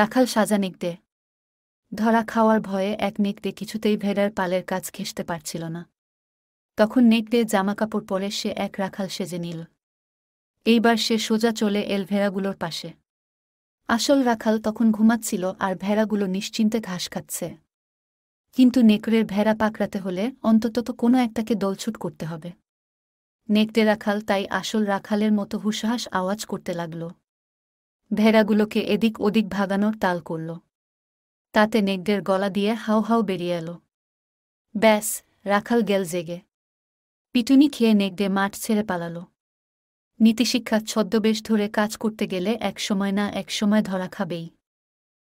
রাখাল সাজা নেকদে ধরা খাওয়ার ভয়ে এক নেকদে কিছুতেই ভেড়ার পালের কাজ খেসতে পারছিল না তখন নেকড়ে জামাকাপড় পরে সে এক রাখাল সেজে নিল এইবার সে সোজা চলে এল ভেড়াগুলোর পাশে আসল রাখাল তখন ঘুমাচ্ছিল আর ভেড়াগুলো নিশ্চিন্তে ঘাস খাচ্ছে কিন্তু নেকড়ের ভেড়া পাকড়াতে হলে অন্তত কোনো একটাকে দলছুট করতে হবে নেকড়ে রাখাল তাই আসল রাখালের মতো হুসাহাস আওয়াজ করতে লাগলো ভেড়াগুলোকে এদিক ওদিক ভাগানোর তাল করল তাতে নেকদের গলা দিয়ে হাউ হাউ বেরিয়ে এলো ব্যাস রাখাল গেল জেগে পিটুনি খেয়ে নেকদে মাঠ ছেড়ে পালাল নীতিশিক্ষার ছদ্মবেশ ধরে কাজ করতে গেলে এক সময় না এক সময় ধরা খাবেই